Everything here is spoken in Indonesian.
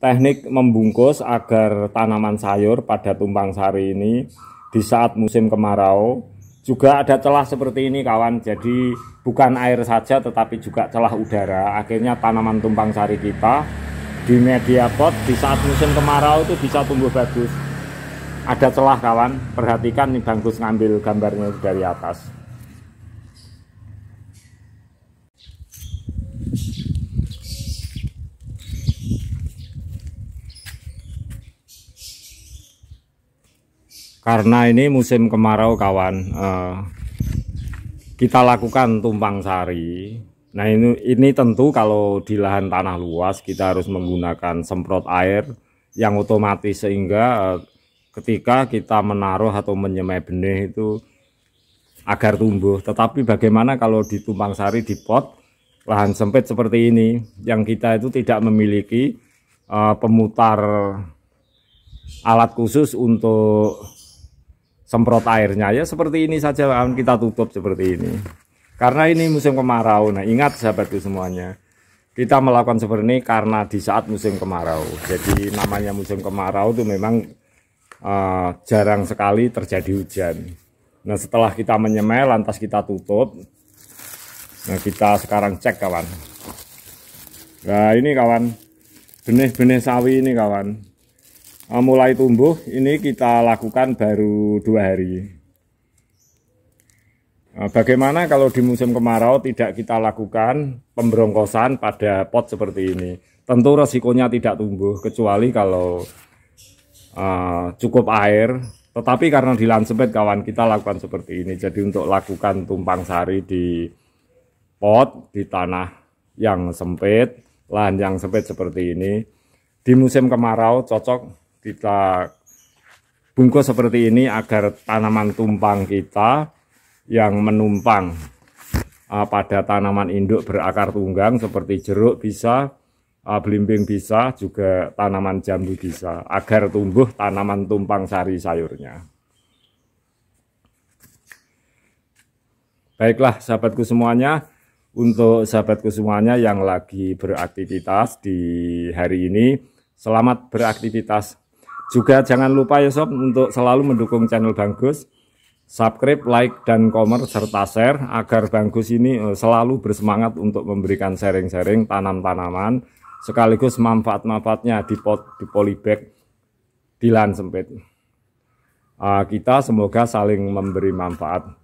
Teknik membungkus agar tanaman sayur pada tumpang sari ini di saat musim kemarau juga ada celah seperti ini kawan. Jadi bukan air saja tetapi juga celah udara. Akhirnya tanaman tumpang sari kita di media pot di saat musim kemarau itu bisa tumbuh bagus. Ada celah kawan. Perhatikan nih bagus ngambil gambarnya dari atas. karena ini musim kemarau kawan eh, kita lakukan tumpang sari nah ini ini tentu kalau di lahan tanah luas kita harus menggunakan semprot air yang otomatis sehingga eh, ketika kita menaruh atau menyemai benih itu agar tumbuh tetapi bagaimana kalau di tumpang sari di pot lahan sempit seperti ini yang kita itu tidak memiliki uh, pemutar alat khusus untuk semprot airnya ya seperti ini saja kita tutup seperti ini karena ini musim kemarau nah ingat sahabatku semuanya kita melakukan seperti ini karena di saat musim kemarau jadi namanya musim kemarau itu memang uh, jarang sekali terjadi hujan nah setelah kita menyemai lantas kita tutup nah kita sekarang cek kawan nah ini kawan benih-benih sawi ini kawan Eh, mulai tumbuh ini kita lakukan baru dua hari eh, bagaimana kalau di musim kemarau tidak kita lakukan pemberongkosan pada pot seperti ini tentu resikonya tidak tumbuh kecuali kalau uh, cukup air tetapi karena di lansepet kawan kita lakukan seperti ini jadi untuk lakukan tumpang sari di pot di tanah yang sempit lahan yang sempit seperti ini di musim kemarau cocok kita bungkus seperti ini agar tanaman tumpang kita yang menumpang uh, pada tanaman induk berakar tunggang seperti jeruk bisa, uh, belimbing bisa, juga tanaman jambu bisa agar tumbuh tanaman tumpang sari sayurnya. Baiklah sahabatku semuanya, untuk sahabatku semuanya yang lagi beraktivitas di hari ini, selamat beraktivitas. Juga jangan lupa ya sob untuk selalu mendukung channel Bang Subscribe, like, dan komen serta share agar Bang ini eh, selalu bersemangat untuk memberikan sharing-sharing tanam-tanaman sekaligus manfaat-manfaatnya di pot, di polybag, di lahan sempit. Ah, kita semoga saling memberi manfaat.